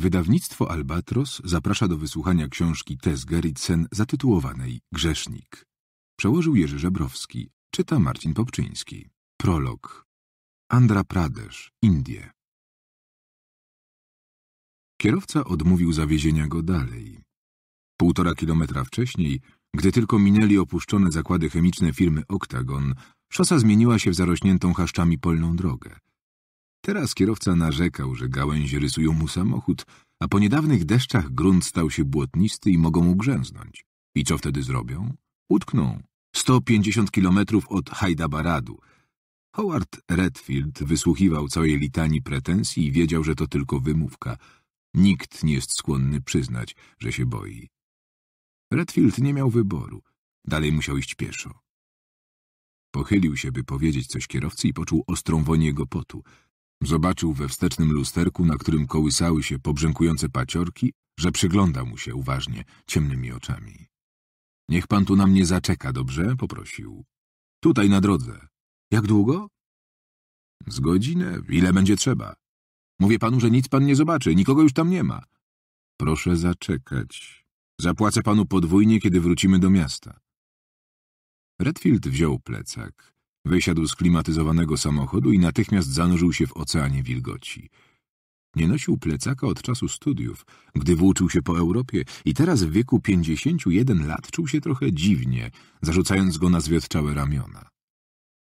Wydawnictwo Albatros zaprasza do wysłuchania książki Tess Gerritsen zatytułowanej Grzesznik. Przełożył Jerzy Żebrowski, czyta Marcin Popczyński. Prolog Andhra Pradesz, Indie Kierowca odmówił zawiezienia go dalej. Półtora kilometra wcześniej, gdy tylko minęli opuszczone zakłady chemiczne firmy Octagon, szosa zmieniła się w zarośniętą chaszczami polną drogę – Teraz kierowca narzekał, że gałęzie rysują mu samochód, a po niedawnych deszczach grunt stał się błotnisty i mogą ugrzęznąć. I co wtedy zrobią? Utkną. 150 kilometrów od Hajdabaradu. Howard Redfield wysłuchiwał całej litanii pretensji i wiedział, że to tylko wymówka. Nikt nie jest skłonny przyznać, że się boi. Redfield nie miał wyboru. Dalej musiał iść pieszo. Pochylił się, by powiedzieć coś kierowcy i poczuł ostrą wonię jego potu. Zobaczył we wstecznym lusterku, na którym kołysały się pobrzękujące paciorki, że przygląda mu się uważnie, ciemnymi oczami. — Niech pan tu na mnie zaczeka, dobrze? — poprosił. — Tutaj na drodze. — Jak długo? — Z godzinę. Ile będzie trzeba? — Mówię panu, że nic pan nie zobaczy, nikogo już tam nie ma. — Proszę zaczekać. Zapłacę panu podwójnie, kiedy wrócimy do miasta. Redfield wziął plecak. Wysiadł z klimatyzowanego samochodu i natychmiast zanurzył się w oceanie wilgoci. Nie nosił plecaka od czasu studiów, gdy włóczył się po Europie i teraz w wieku pięćdziesięciu jeden lat czuł się trochę dziwnie, zarzucając go na zwiotczałe ramiona.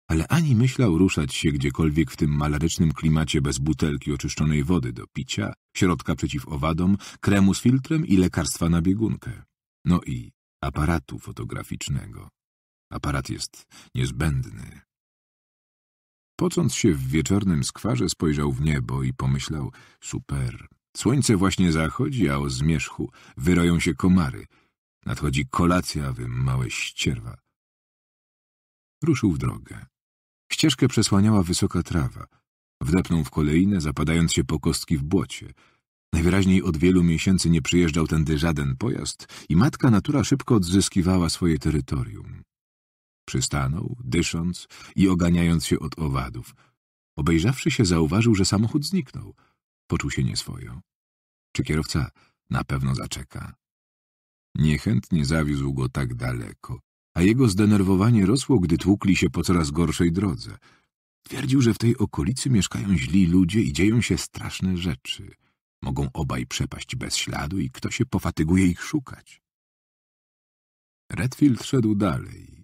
Ale ani myślał ruszać się gdziekolwiek w tym malarycznym klimacie bez butelki oczyszczonej wody do picia, środka przeciw owadom, kremu z filtrem i lekarstwa na biegunkę. No i aparatu fotograficznego. Aparat jest niezbędny. Pocąc się w wieczornym skwarze, spojrzał w niebo i pomyślał — super. Słońce właśnie zachodzi, a o zmierzchu wyroją się komary. Nadchodzi kolacja, wy małe ścierwa. Ruszył w drogę. Ścieżkę przesłaniała wysoka trawa. Wdepnął w kolejne, zapadając się po kostki w błocie. Najwyraźniej od wielu miesięcy nie przyjeżdżał tędy żaden pojazd i matka natura szybko odzyskiwała swoje terytorium. Przystanął, dysząc i oganiając się od owadów. Obejrzawszy się, zauważył, że samochód zniknął. Poczuł się nieswojo. Czy kierowca na pewno zaczeka? Niechętnie zawiózł go tak daleko, a jego zdenerwowanie rosło, gdy tłukli się po coraz gorszej drodze. Twierdził, że w tej okolicy mieszkają źli ludzie i dzieją się straszne rzeczy. Mogą obaj przepaść bez śladu i kto się pofatyguje ich szukać. Redfield szedł dalej,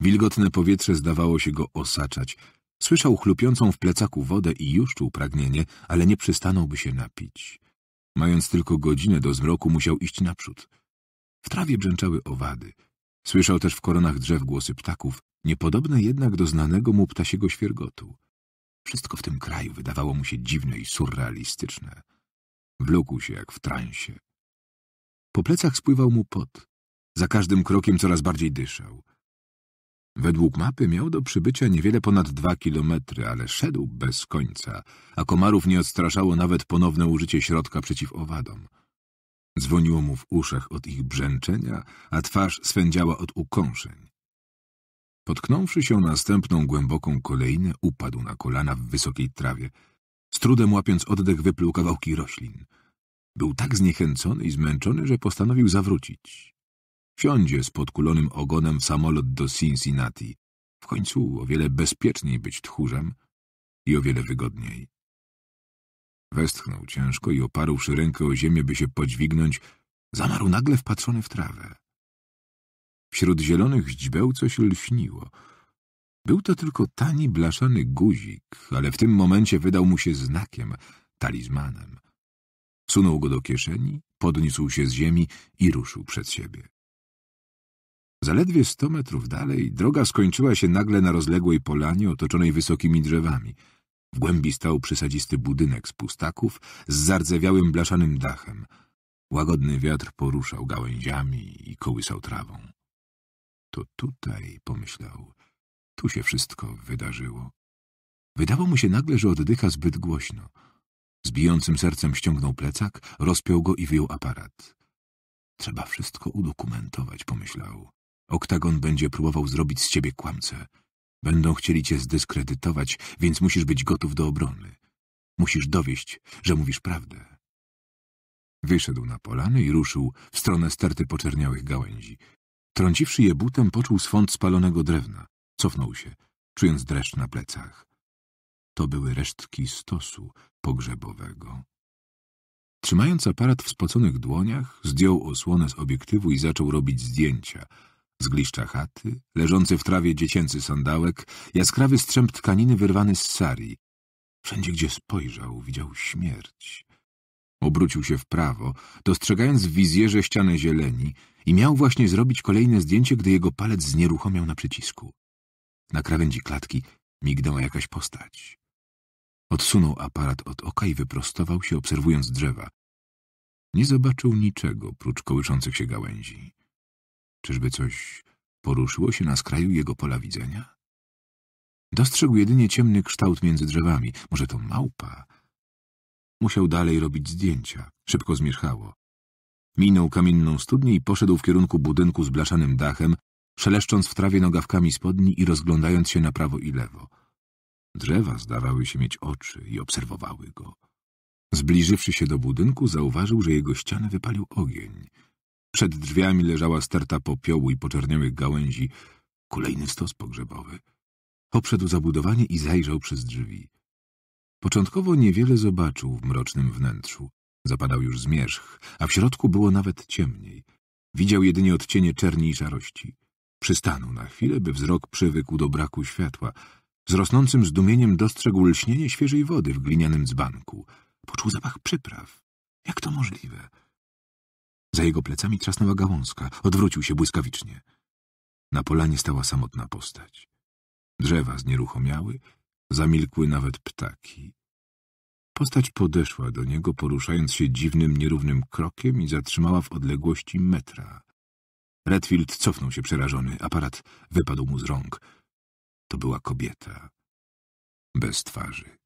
Wilgotne powietrze zdawało się go osaczać. Słyszał chlupiącą w plecaku wodę i już czuł pragnienie, ale nie przystanąłby się napić. Mając tylko godzinę do zmroku, musiał iść naprzód. W trawie brzęczały owady. Słyszał też w koronach drzew głosy ptaków, niepodobne jednak do znanego mu ptasiego świergotu. Wszystko w tym kraju wydawało mu się dziwne i surrealistyczne. Wlókł się jak w transie. Po plecach spływał mu pot. Za każdym krokiem coraz bardziej dyszał. Według mapy miał do przybycia niewiele ponad dwa kilometry, ale szedł bez końca, a komarów nie odstraszało nawet ponowne użycie środka przeciw owadom. Dzwoniło mu w uszach od ich brzęczenia, a twarz swędziała od ukąszeń. Potknąwszy się następną głęboką kolejnę, upadł na kolana w wysokiej trawie. Z trudem łapiąc oddech wypluł kawałki roślin. Był tak zniechęcony i zmęczony, że postanowił zawrócić. Wsiądzie z podkulonym ogonem w samolot do Cincinnati. W końcu o wiele bezpieczniej być tchórzem i o wiele wygodniej. Westchnął ciężko i oparłszy rękę o ziemię, by się podźwignąć, zamarł nagle wpatrzony w trawę. Wśród zielonych źdźbeł coś lśniło. Był to tylko tani, blaszany guzik, ale w tym momencie wydał mu się znakiem, talizmanem. Sunął go do kieszeni, podniósł się z ziemi i ruszył przed siebie. Zaledwie sto metrów dalej droga skończyła się nagle na rozległej polanie otoczonej wysokimi drzewami. W głębi stał przysadzisty budynek z pustaków z zardzewiałym blaszanym dachem. Łagodny wiatr poruszał gałęziami i kołysał trawą. To tutaj, pomyślał, tu się wszystko wydarzyło. Wydało mu się nagle, że oddycha zbyt głośno. Z bijącym sercem ściągnął plecak, rozpiął go i wyjął aparat. Trzeba wszystko udokumentować, pomyślał. Oktagon będzie próbował zrobić z ciebie kłamcę. Będą chcieli cię zdyskredytować, więc musisz być gotów do obrony. Musisz dowieść, że mówisz prawdę. Wyszedł na polany i ruszył w stronę sterty poczerniałych gałęzi. Trąciwszy je butem, poczuł swąd spalonego drewna. Cofnął się, czując dreszcz na plecach. To były resztki stosu pogrzebowego. Trzymając aparat w spoconych dłoniach, zdjął osłonę z obiektywu i zaczął robić zdjęcia – Zgliszcza chaty, leżący w trawie dziecięcy sandałek, jaskrawy strzęp tkaniny wyrwany z sari. Wszędzie, gdzie spojrzał, widział śmierć. Obrócił się w prawo, dostrzegając w wizjerze ścianę zieleni i miał właśnie zrobić kolejne zdjęcie, gdy jego palec znieruchomiał na przycisku. Na krawędzi klatki mignęła jakaś postać. Odsunął aparat od oka i wyprostował się, obserwując drzewa. Nie zobaczył niczego prócz kołyszących się gałęzi. Czyżby coś poruszyło się na skraju jego pola widzenia? Dostrzegł jedynie ciemny kształt między drzewami. Może to małpa? Musiał dalej robić zdjęcia. Szybko zmierzchało. Minął kamienną studnię i poszedł w kierunku budynku z blaszanym dachem, szeleszcząc w trawie nogawkami spodni i rozglądając się na prawo i lewo. Drzewa zdawały się mieć oczy i obserwowały go. Zbliżywszy się do budynku, zauważył, że jego ścianę wypalił ogień – przed drzwiami leżała sterta popiołu i poczerniałych gałęzi. Kolejny stos pogrzebowy. Obszedł zabudowanie i zajrzał przez drzwi. Początkowo niewiele zobaczył w mrocznym wnętrzu. Zapadał już zmierzch, a w środku było nawet ciemniej. Widział jedynie odcienie czerni i szarości. Przystanął na chwilę, by wzrok przywykł do braku światła. Z rosnącym zdumieniem dostrzegł lśnienie świeżej wody w glinianym dzbanku. Poczuł zapach przypraw. Jak to możliwe? Za jego plecami trzasnęła gałązka. Odwrócił się błyskawicznie. Na polanie stała samotna postać. Drzewa znieruchomiały, zamilkły nawet ptaki. Postać podeszła do niego, poruszając się dziwnym, nierównym krokiem i zatrzymała w odległości metra. Redfield cofnął się przerażony. Aparat wypadł mu z rąk. To była kobieta. Bez twarzy.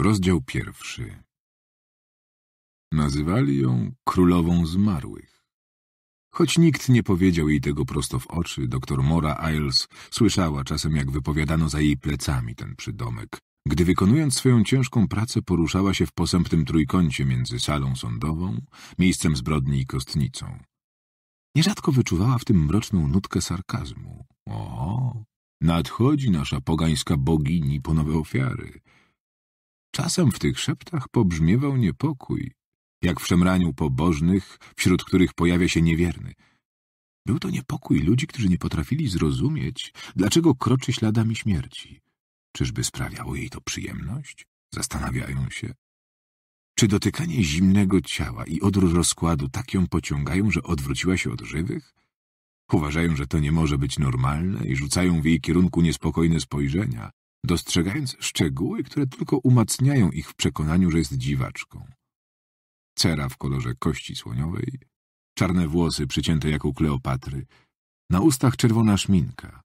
Rozdział pierwszy Nazywali ją królową zmarłych. Choć nikt nie powiedział jej tego prosto w oczy, doktor Mora Iles słyszała czasem, jak wypowiadano za jej plecami ten przydomek, gdy wykonując swoją ciężką pracę poruszała się w posępnym trójkącie między salą sądową, miejscem zbrodni i kostnicą. Nierzadko wyczuwała w tym mroczną nutkę sarkazmu. O, nadchodzi nasza pogańska bogini po nowe ofiary. Czasem w tych szeptach pobrzmiewał niepokój, jak w szemraniu pobożnych, wśród których pojawia się niewierny. Był to niepokój ludzi, którzy nie potrafili zrozumieć, dlaczego kroczy śladami śmierci. Czyżby sprawiało jej to przyjemność? Zastanawiają się. Czy dotykanie zimnego ciała i odór rozkładu tak ją pociągają, że odwróciła się od żywych? Uważają, że to nie może być normalne i rzucają w jej kierunku niespokojne spojrzenia, dostrzegając szczegóły, które tylko umacniają ich w przekonaniu, że jest dziwaczką cera w kolorze kości słoniowej, czarne włosy przycięte jak u Kleopatry, na ustach czerwona szminka.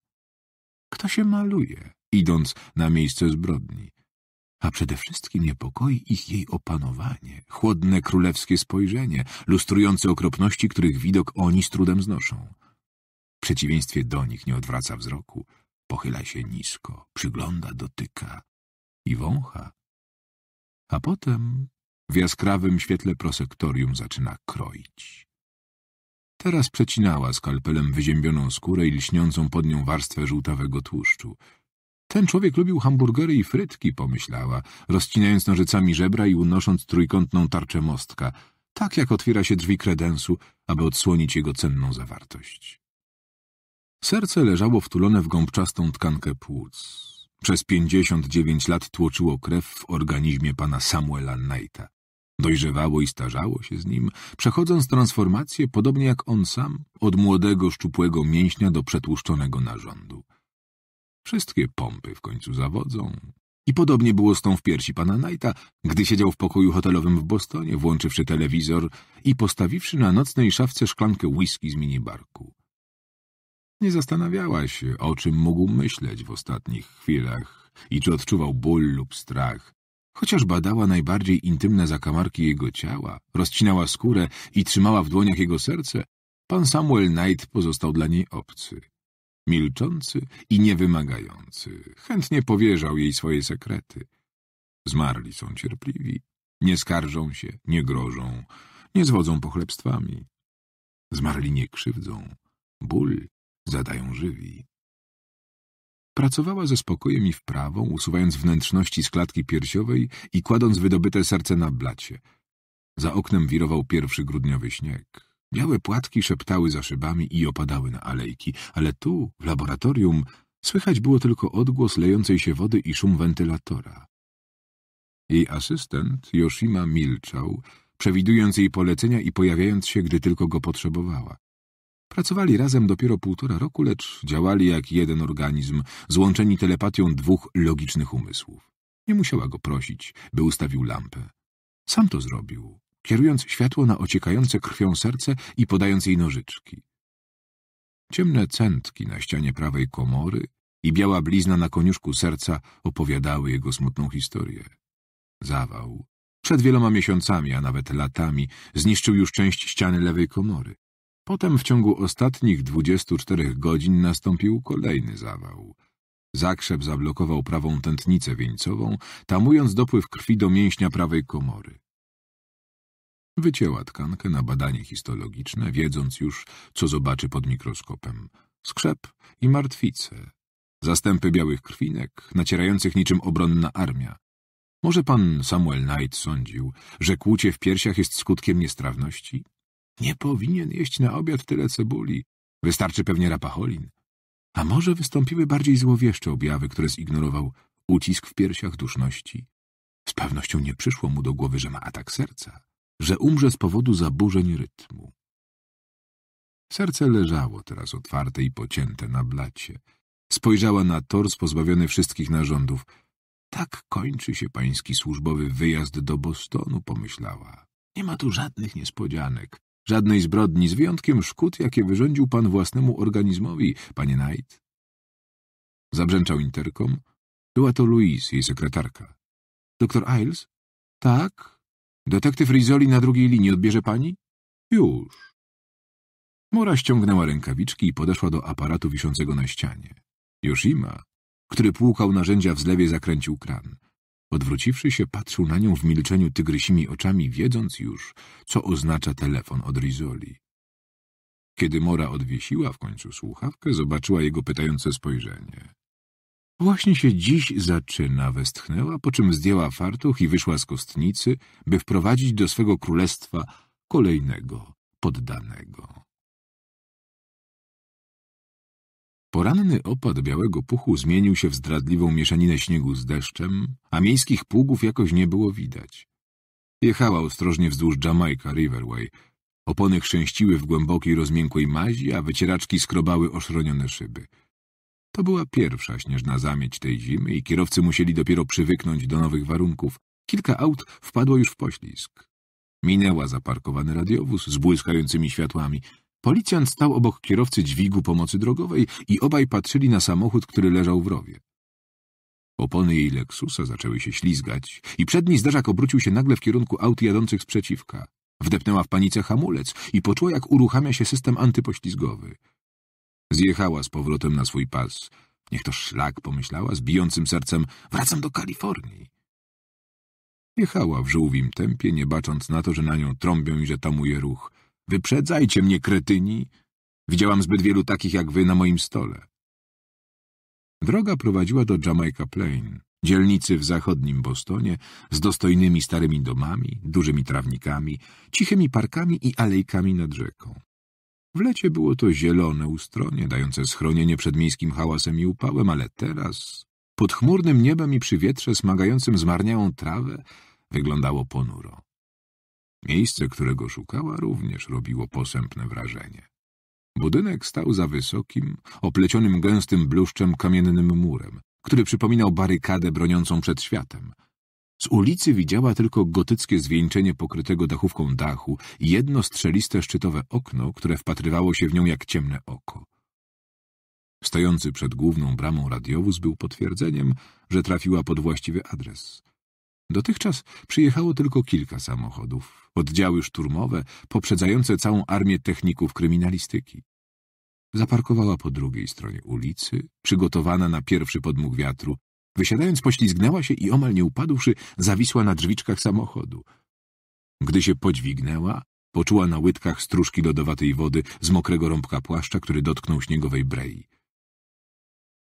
Kto się maluje, idąc na miejsce zbrodni? A przede wszystkim niepokoi ich jej opanowanie, chłodne królewskie spojrzenie, lustrujące okropności, których widok oni z trudem znoszą. W przeciwieństwie do nich nie odwraca wzroku, pochyla się nisko, przygląda, dotyka i wącha. A potem w jaskrawym świetle prosektorium zaczyna kroić. Teraz przecinała skalpelem wyziębioną skórę i lśniącą pod nią warstwę żółtawego tłuszczu. Ten człowiek lubił hamburgery i frytki, pomyślała, rozcinając nożycami żebra i unosząc trójkątną tarczę mostka, tak jak otwiera się drzwi kredensu, aby odsłonić jego cenną zawartość. Serce leżało wtulone w gąbczastą tkankę płuc. Przez pięćdziesiąt dziewięć lat tłoczyło krew w organizmie pana Samuela Knighta. Dojrzewało i starzało się z nim, przechodząc transformację podobnie jak on sam, od młodego, szczupłego mięśnia do przetłuszczonego narządu. Wszystkie pompy w końcu zawodzą. I podobnie było z tą w piersi pana Knighta, gdy siedział w pokoju hotelowym w Bostonie, włączywszy telewizor i postawiwszy na nocnej szafce szklankę whisky z minibarku. Nie zastanawiała się, o czym mógł myśleć w ostatnich chwilach i czy odczuwał ból lub strach, Chociaż badała najbardziej intymne zakamarki jego ciała, rozcinała skórę i trzymała w dłoniach jego serce, pan Samuel Knight pozostał dla niej obcy. Milczący i niewymagający, chętnie powierzał jej swoje sekrety. Zmarli są cierpliwi, nie skarżą się, nie grożą, nie zwodzą pochlebstwami. Zmarli nie krzywdzą, ból zadają żywi. Pracowała ze spokojem i wprawą, usuwając wnętrzności z klatki piersiowej i kładąc wydobyte serce na blacie. Za oknem wirował pierwszy grudniowy śnieg. Białe płatki szeptały za szybami i opadały na alejki, ale tu, w laboratorium, słychać było tylko odgłos lejącej się wody i szum wentylatora. Jej asystent, Yoshima, milczał, przewidując jej polecenia i pojawiając się, gdy tylko go potrzebowała. Pracowali razem dopiero półtora roku, lecz działali jak jeden organizm, złączeni telepatią dwóch logicznych umysłów. Nie musiała go prosić, by ustawił lampę. Sam to zrobił, kierując światło na ociekające krwią serce i podając jej nożyczki. Ciemne centki na ścianie prawej komory i biała blizna na koniuszku serca opowiadały jego smutną historię. Zawał. Przed wieloma miesiącami, a nawet latami, zniszczył już część ściany lewej komory. Potem w ciągu ostatnich 24 godzin nastąpił kolejny zawał. Zakrzep zablokował prawą tętnicę wieńcową, tamując dopływ krwi do mięśnia prawej komory. Wycięła tkankę na badanie histologiczne, wiedząc już, co zobaczy pod mikroskopem. Skrzep i martwice. Zastępy białych krwinek, nacierających niczym obronna armia. Może pan Samuel Knight sądził, że kłucie w piersiach jest skutkiem niestrawności? Nie powinien jeść na obiad tyle cebuli. Wystarczy pewnie rapacholin. A może wystąpiły bardziej złowieszcze objawy, które zignorował ucisk w piersiach duszności. Z pewnością nie przyszło mu do głowy, że ma atak serca, że umrze z powodu zaburzeń rytmu. Serce leżało teraz otwarte i pocięte na blacie. Spojrzała na tors pozbawiony wszystkich narządów. Tak kończy się pański służbowy wyjazd do Bostonu, pomyślała. Nie ma tu żadnych niespodzianek. Żadnej zbrodni, z wyjątkiem szkód, jakie wyrządził pan własnemu organizmowi, panie Knight. Zabrzęczał interkom. Była to Louise, jej sekretarka. Doktor Iles? Tak. Detektyw Rizzoli na drugiej linii odbierze pani? Już. Mora ściągnęła rękawiczki i podeszła do aparatu wiszącego na ścianie. Yoshima, który płukał narzędzia w zlewie, zakręcił kran. Odwróciwszy się, patrzył na nią w milczeniu tygrysimi oczami, wiedząc już, co oznacza telefon od Rizoli. Kiedy Mora odwiesiła w końcu słuchawkę, zobaczyła jego pytające spojrzenie. Właśnie się dziś zaczyna, westchnęła, po czym zdjęła fartuch i wyszła z kostnicy, by wprowadzić do swego królestwa kolejnego poddanego. Poranny opad białego puchu zmienił się w zdradliwą mieszaninę śniegu z deszczem, a miejskich pługów jakoś nie było widać. Jechała ostrożnie wzdłuż Jamaica Riverway. Opony chrzęściły w głębokiej, rozmiękłej mazi, a wycieraczki skrobały oszronione szyby. To była pierwsza śnieżna zamieć tej zimy i kierowcy musieli dopiero przywyknąć do nowych warunków. Kilka aut wpadło już w poślizg. Minęła zaparkowany radiowóz z błyskającymi światłami. Policjant stał obok kierowcy dźwigu pomocy drogowej i obaj patrzyli na samochód, który leżał w rowie. Opony jej Lexusa zaczęły się ślizgać i przedni zderzak obrócił się nagle w kierunku aut jadących z przeciwka. Wdepnęła w panice hamulec i poczuła, jak uruchamia się system antypoślizgowy. Zjechała z powrotem na swój pas. Niech to szlak, pomyślała, z bijącym sercem, wracam do Kalifornii. Jechała w żółwim tempie, nie bacząc na to, że na nią trąbią i że tamuje ruch – Wyprzedzajcie mnie, kretyni. Widziałam zbyt wielu takich jak wy na moim stole. Droga prowadziła do Jamaica Plain, dzielnicy w zachodnim Bostonie, z dostojnymi starymi domami, dużymi trawnikami, cichymi parkami i alejkami nad rzeką. W lecie było to zielone ustronie, dające schronienie przed miejskim hałasem i upałem, ale teraz, pod chmurnym niebem i przy wietrze smagającym zmarniałą trawę, wyglądało ponuro. Miejsce, którego szukała, również robiło posępne wrażenie. Budynek stał za wysokim, oplecionym gęstym bluszczem kamiennym murem, który przypominał barykadę broniącą przed światem. Z ulicy widziała tylko gotyckie zwieńczenie pokrytego dachówką dachu i jedno strzeliste szczytowe okno, które wpatrywało się w nią jak ciemne oko. Stojący przed główną bramą radiowóz był potwierdzeniem, że trafiła pod właściwy adres. Dotychczas przyjechało tylko kilka samochodów, oddziały szturmowe poprzedzające całą armię techników kryminalistyki. Zaparkowała po drugiej stronie ulicy, przygotowana na pierwszy podmuch wiatru. Wysiadając poślizgnęła się i omal nie upadłszy, zawisła na drzwiczkach samochodu. Gdy się podźwignęła, poczuła na łydkach stróżki lodowatej wody z mokrego rąbka płaszcza, który dotknął śniegowej brei.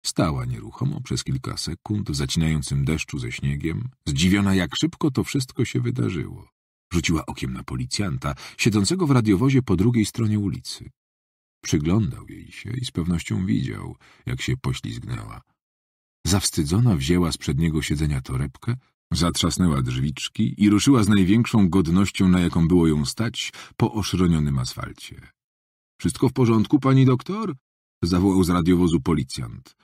Stała nieruchomo przez kilka sekund w zacinającym deszczu ze śniegiem, zdziwiona jak szybko to wszystko się wydarzyło. Rzuciła okiem na policjanta, siedzącego w radiowozie po drugiej stronie ulicy. Przyglądał jej się i z pewnością widział, jak się poślizgnęła. Zawstydzona wzięła z przedniego siedzenia torebkę, zatrzasnęła drzwiczki i ruszyła z największą godnością, na jaką było ją stać, po oszronionym asfalcie. — Wszystko w porządku, pani doktor? — zawołał z radiowozu policjant.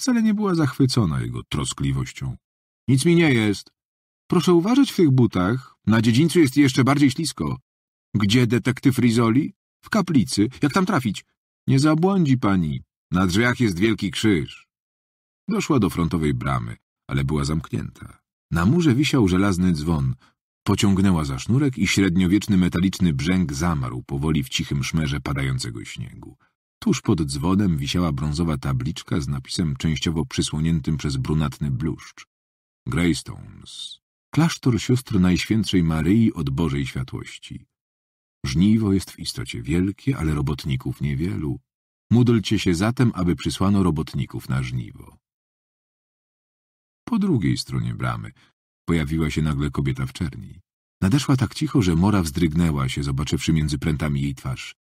Wcale nie była zachwycona jego troskliwością. — Nic mi nie jest. — Proszę uważać w tych butach. Na dziedzińcu jest jeszcze bardziej ślisko. — Gdzie detektyw Rizoli? — W kaplicy. Jak tam trafić? — Nie zabłądzi pani. Na drzwiach jest wielki krzyż. Doszła do frontowej bramy, ale była zamknięta. Na murze wisiał żelazny dzwon. Pociągnęła za sznurek i średniowieczny metaliczny brzęk zamarł powoli w cichym szmerze padającego śniegu. Tuż pod dzwonem wisiała brązowa tabliczka z napisem częściowo przysłoniętym przez brunatny bluszcz. Greystones. Klasztor sióstr Najświętszej Maryi od Bożej Światłości. Żniwo jest w istocie wielkie, ale robotników niewielu. Módlcie się zatem, aby przysłano robotników na żniwo. Po drugiej stronie bramy pojawiła się nagle kobieta w czerni. Nadeszła tak cicho, że Mora wzdrygnęła się, zobaczywszy między prętami jej twarz.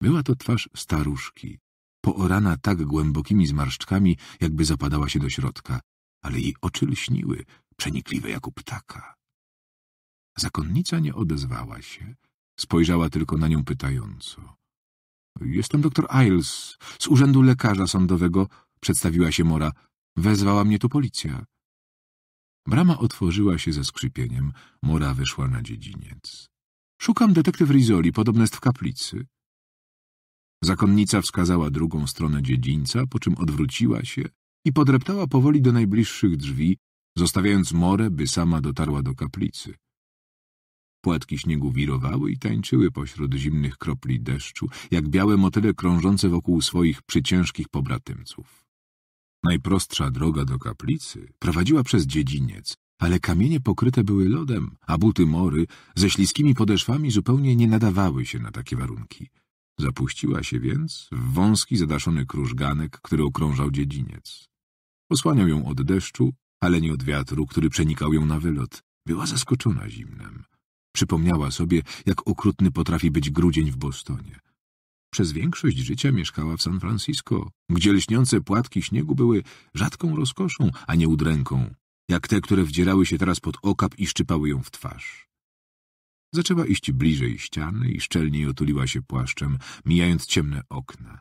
Była to twarz staruszki, poorana tak głębokimi zmarszczkami, jakby zapadała się do środka, ale jej oczy lśniły, przenikliwe jak u ptaka. Zakonnica nie odezwała się, spojrzała tylko na nią pytająco. Jestem doktor Ailes, z urzędu lekarza sądowego, przedstawiła się Mora. Wezwała mnie tu policja. Brama otworzyła się ze skrzypieniem. Mora wyszła na dziedziniec. Szukam detektyw Rizoli, podobno jest w kaplicy. Zakonnica wskazała drugą stronę dziedzińca, po czym odwróciła się i podreptała powoli do najbliższych drzwi, zostawiając morę, by sama dotarła do kaplicy. Płatki śniegu wirowały i tańczyły pośród zimnych kropli deszczu, jak białe motyle krążące wokół swoich przyciężkich pobratymców. Najprostsza droga do kaplicy prowadziła przez dziedziniec, ale kamienie pokryte były lodem, a buty mory ze śliskimi podeszwami zupełnie nie nadawały się na takie warunki. Zapuściła się więc w wąski, zadaszony krużganek, który okrążał dziedziniec. Osłaniał ją od deszczu, ale nie od wiatru, który przenikał ją na wylot. Była zaskoczona zimnem. Przypomniała sobie, jak okrutny potrafi być grudzień w Bostonie. Przez większość życia mieszkała w San Francisco, gdzie lśniące płatki śniegu były rzadką rozkoszą, a nie udręką, jak te, które wdzierały się teraz pod okap i szczypały ją w twarz. Zaczęła iść bliżej ściany i szczelniej otuliła się płaszczem, mijając ciemne okna.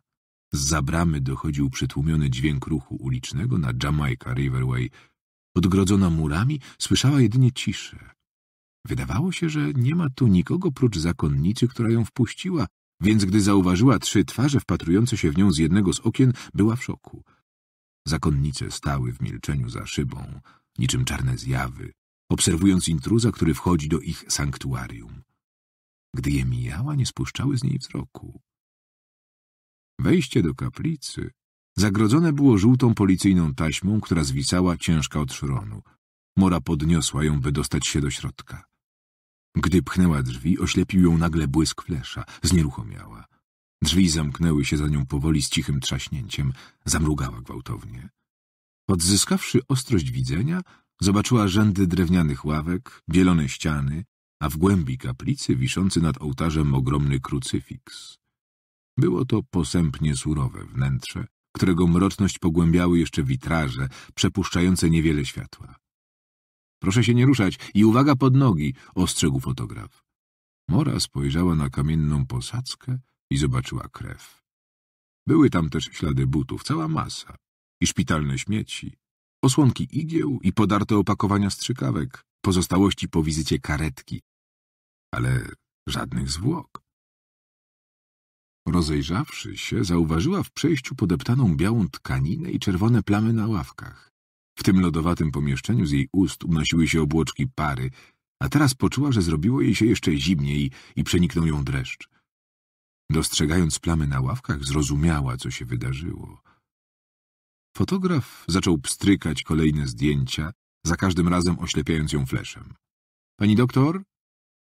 Z zabramy dochodził przytłumiony dźwięk ruchu ulicznego na Jamaica Riverway. Odgrodzona murami słyszała jedynie ciszę. Wydawało się, że nie ma tu nikogo prócz zakonnicy, która ją wpuściła, więc gdy zauważyła trzy twarze wpatrujące się w nią z jednego z okien, była w szoku. Zakonnice stały w milczeniu za szybą, niczym czarne zjawy, obserwując intruza, który wchodzi do ich sanktuarium. Gdy je mijała, nie spuszczały z niej wzroku. Wejście do kaplicy zagrodzone było żółtą policyjną taśmą, która zwisała ciężka od szronu. Mora podniosła ją, by dostać się do środka. Gdy pchnęła drzwi, oślepił ją nagle błysk flesza. Znieruchomiała. Drzwi zamknęły się za nią powoli z cichym trzaśnięciem. Zamrugała gwałtownie. Odzyskawszy ostrość widzenia, Zobaczyła rzędy drewnianych ławek, bielone ściany, a w głębi kaplicy wiszący nad ołtarzem ogromny krucyfiks. Było to posępnie surowe wnętrze, którego mroczność pogłębiały jeszcze witraże, przepuszczające niewiele światła. Proszę się nie ruszać i uwaga pod nogi, ostrzegł fotograf. Mora spojrzała na kamienną posadzkę i zobaczyła krew. Były tam też ślady butów, cała masa i szpitalne śmieci osłonki igieł i podarte opakowania strzykawek, pozostałości po wizycie karetki. Ale żadnych zwłok. Rozejrzawszy się, zauważyła w przejściu podeptaną białą tkaninę i czerwone plamy na ławkach. W tym lodowatym pomieszczeniu z jej ust unosiły się obłoczki pary, a teraz poczuła, że zrobiło jej się jeszcze zimniej i przeniknął ją dreszcz. Dostrzegając plamy na ławkach, zrozumiała, co się wydarzyło. Fotograf zaczął pstrykać kolejne zdjęcia, za każdym razem oślepiając ją fleszem. — Pani doktor?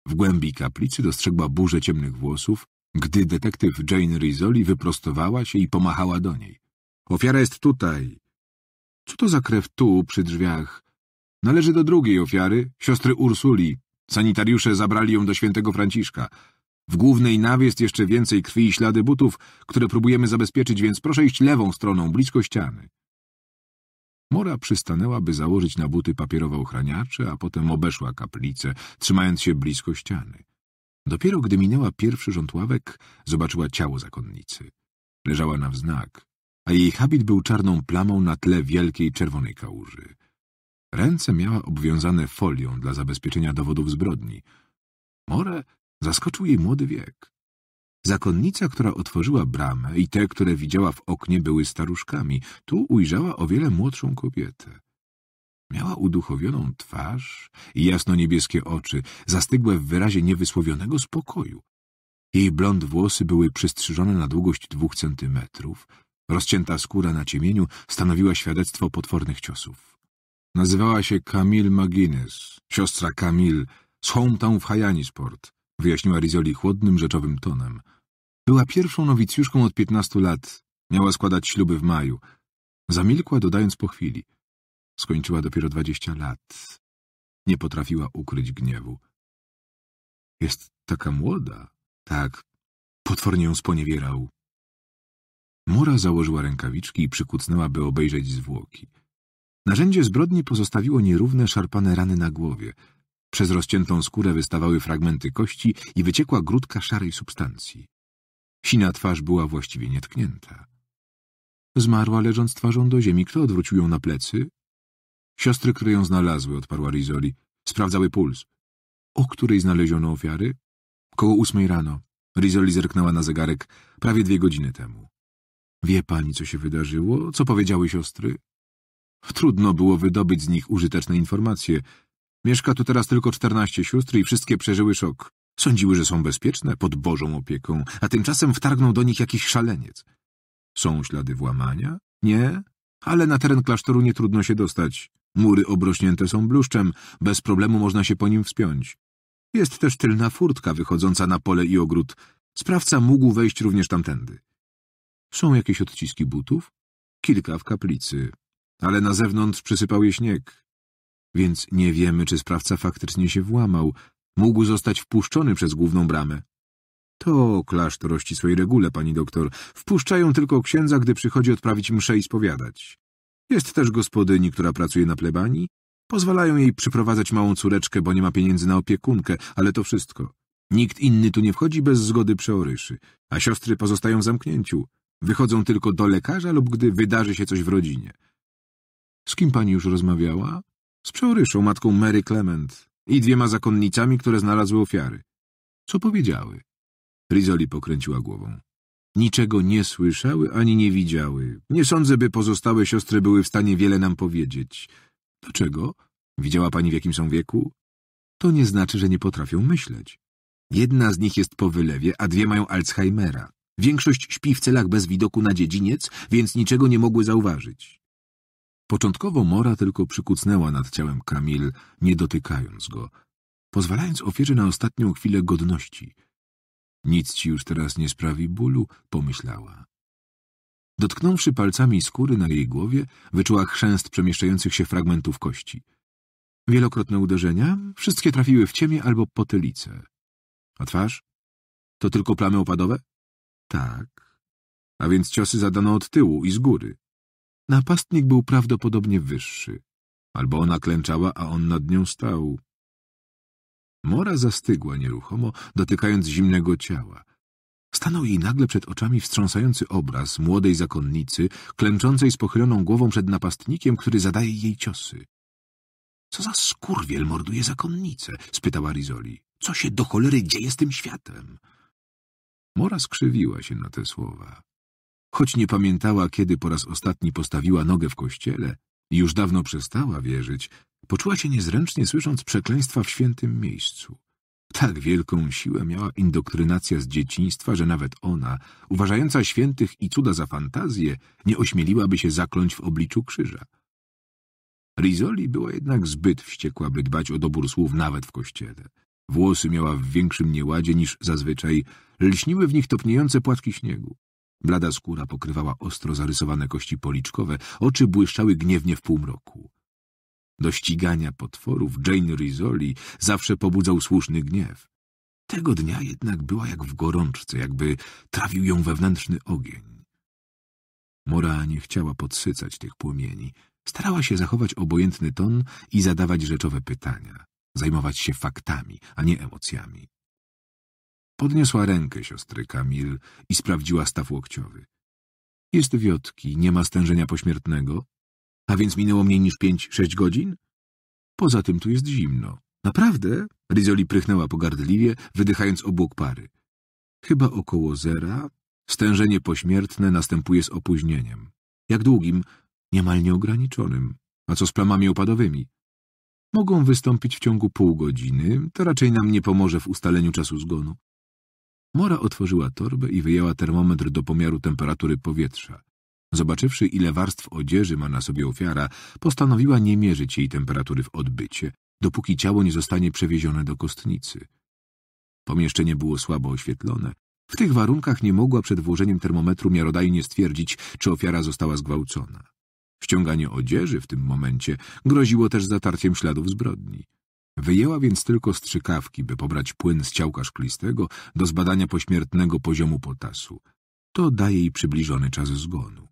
W głębi kaplicy dostrzegła burzę ciemnych włosów, gdy detektyw Jane Rizzoli wyprostowała się i pomachała do niej. — Ofiara jest tutaj. — Co to za krew tu, przy drzwiach? — Należy do drugiej ofiary, siostry Ursuli. Sanitariusze zabrali ją do świętego Franciszka. W głównej nawie jest jeszcze więcej krwi i ślady butów, które próbujemy zabezpieczyć, więc proszę iść lewą stroną, blisko ściany. Mora przystanęła, by założyć na buty papierowe ochraniacze, a potem obeszła kaplicę, trzymając się blisko ściany. Dopiero gdy minęła pierwszy rząd ławek, zobaczyła ciało zakonnicy. Leżała na wznak, a jej habit był czarną plamą na tle wielkiej czerwonej kałuży. Ręce miała obwiązane folią dla zabezpieczenia dowodów zbrodni. More Zaskoczył jej młody wiek. Zakonnica, która otworzyła bramę i te, które widziała w oknie, były staruszkami. Tu ujrzała o wiele młodszą kobietę. Miała uduchowioną twarz i jasno-niebieskie oczy, zastygłe w wyrazie niewysłowionego spokoju. Jej blond włosy były przystrzyżone na długość dwóch centymetrów. Rozcięta skóra na ciemieniu stanowiła świadectwo potwornych ciosów. Nazywała się Camille McGuinness, siostra Camille, z hometown w Hyannisport wyjaśniła Rizoli chłodnym, rzeczowym tonem. Była pierwszą nowicjuszką od piętnastu lat. Miała składać śluby w maju. Zamilkła, dodając po chwili. Skończyła dopiero dwadzieścia lat. Nie potrafiła ukryć gniewu. Jest taka młoda. Tak, potwornie ją sponiewierał. Mura założyła rękawiczki i przykucnęła, by obejrzeć zwłoki. Narzędzie zbrodni pozostawiło nierówne, szarpane rany na głowie — przez rozciętą skórę wystawały fragmenty kości i wyciekła grudka szarej substancji. Sina twarz była właściwie nietknięta. Zmarła leżąc twarzą do ziemi. Kto odwrócił ją na plecy? Siostry, które ją znalazły, odparła Rizoli. Sprawdzały puls. O której znaleziono ofiary? Koło ósmej rano. Rizoli zerknęła na zegarek prawie dwie godziny temu. Wie pani, co się wydarzyło? Co powiedziały siostry? Trudno było wydobyć z nich użyteczne informacje. Mieszka tu teraz tylko czternaście sióstr i wszystkie przeżyły szok. Sądziły, że są bezpieczne pod Bożą opieką, a tymczasem wtargnął do nich jakiś szaleniec. Są ślady włamania? Nie, ale na teren klasztoru nie trudno się dostać. Mury obrośnięte są bluszczem, bez problemu można się po nim wspiąć. Jest też tylna furtka wychodząca na pole i ogród. Sprawca mógł wejść również tamtędy. Są jakieś odciski butów? Kilka w kaplicy, ale na zewnątrz przysypał je śnieg więc nie wiemy, czy sprawca faktycznie się włamał. Mógł zostać wpuszczony przez główną bramę. To klasztor o ścisłej regule, pani doktor. Wpuszczają tylko księdza, gdy przychodzi odprawić mszę i spowiadać. Jest też gospodyni, która pracuje na plebanii. Pozwalają jej przyprowadzać małą córeczkę, bo nie ma pieniędzy na opiekunkę, ale to wszystko. Nikt inny tu nie wchodzi bez zgody przeoryszy, a siostry pozostają w zamknięciu. Wychodzą tylko do lekarza lub gdy wydarzy się coś w rodzinie. Z kim pani już rozmawiała? z przeoryszą matką Mary Clement i dwiema zakonnicami, które znalazły ofiary. Co powiedziały? Rizoli pokręciła głową. Niczego nie słyszały ani nie widziały. Nie sądzę, by pozostałe siostry były w stanie wiele nam powiedzieć. Dlaczego? Widziała pani, w jakim są wieku? To nie znaczy, że nie potrafią myśleć. Jedna z nich jest po wylewie, a dwie mają Alzheimera. Większość śpi w celach bez widoku na dziedziniec, więc niczego nie mogły zauważyć. Początkowo Mora tylko przykucnęła nad ciałem Kamil, nie dotykając go, pozwalając ofierze na ostatnią chwilę godności. Nic ci już teraz nie sprawi bólu, pomyślała. Dotknąwszy palcami skóry na jej głowie, wyczuła chrzęst przemieszczających się fragmentów kości. Wielokrotne uderzenia, wszystkie trafiły w ciemię albo potylice. A twarz? To tylko plamy opadowe? Tak. A więc ciosy zadano od tyłu i z góry. Napastnik był prawdopodobnie wyższy. Albo ona klęczała, a on nad nią stał. Mora zastygła nieruchomo, dotykając zimnego ciała. Stanął jej nagle przed oczami wstrząsający obraz młodej zakonnicy, klęczącej z pochyloną głową przed napastnikiem, który zadaje jej ciosy. — Co za skurwiel morduje zakonnicę? — spytała Rizoli. — Co się do cholery dzieje z tym światem? Mora skrzywiła się na te słowa. Choć nie pamiętała, kiedy po raz ostatni postawiła nogę w kościele, już dawno przestała wierzyć, poczuła się niezręcznie słysząc przekleństwa w świętym miejscu. Tak wielką siłę miała indoktrynacja z dzieciństwa, że nawet ona, uważająca świętych i cuda za fantazję, nie ośmieliłaby się zakląć w obliczu krzyża. Rizoli była jednak zbyt wściekła, by dbać o dobór słów nawet w kościele. Włosy miała w większym nieładzie niż zazwyczaj, lśniły w nich topniejące płatki śniegu. Blada skóra pokrywała ostro zarysowane kości policzkowe, oczy błyszczały gniewnie w półmroku. Do ścigania potworów Jane Rizzoli zawsze pobudzał słuszny gniew. Tego dnia jednak była jak w gorączce, jakby trawił ją wewnętrzny ogień. Mora nie chciała podsycać tych płomieni. Starała się zachować obojętny ton i zadawać rzeczowe pytania, zajmować się faktami, a nie emocjami. Podniosła rękę siostry Kamil i sprawdziła staw łokciowy. Jest wiotki, nie ma stężenia pośmiertnego. A więc minęło mniej niż pięć, sześć godzin? Poza tym tu jest zimno. Naprawdę? Rizoli prychnęła pogardliwie, wydychając obłok pary. Chyba około zera. Stężenie pośmiertne następuje z opóźnieniem. Jak długim? Niemal nieograniczonym. A co z plamami opadowymi? Mogą wystąpić w ciągu pół godziny, to raczej nam nie pomoże w ustaleniu czasu zgonu. Mora otworzyła torbę i wyjęła termometr do pomiaru temperatury powietrza. Zobaczywszy, ile warstw odzieży ma na sobie ofiara, postanowiła nie mierzyć jej temperatury w odbycie, dopóki ciało nie zostanie przewiezione do kostnicy. Pomieszczenie było słabo oświetlone. W tych warunkach nie mogła przed włożeniem termometru miarodajnie stwierdzić, czy ofiara została zgwałcona. Ściąganie odzieży w tym momencie groziło też zatarciem śladów zbrodni. Wyjęła więc tylko strzykawki, by pobrać płyn z ciałka szklistego do zbadania pośmiertnego poziomu potasu. To daje jej przybliżony czas zgonu.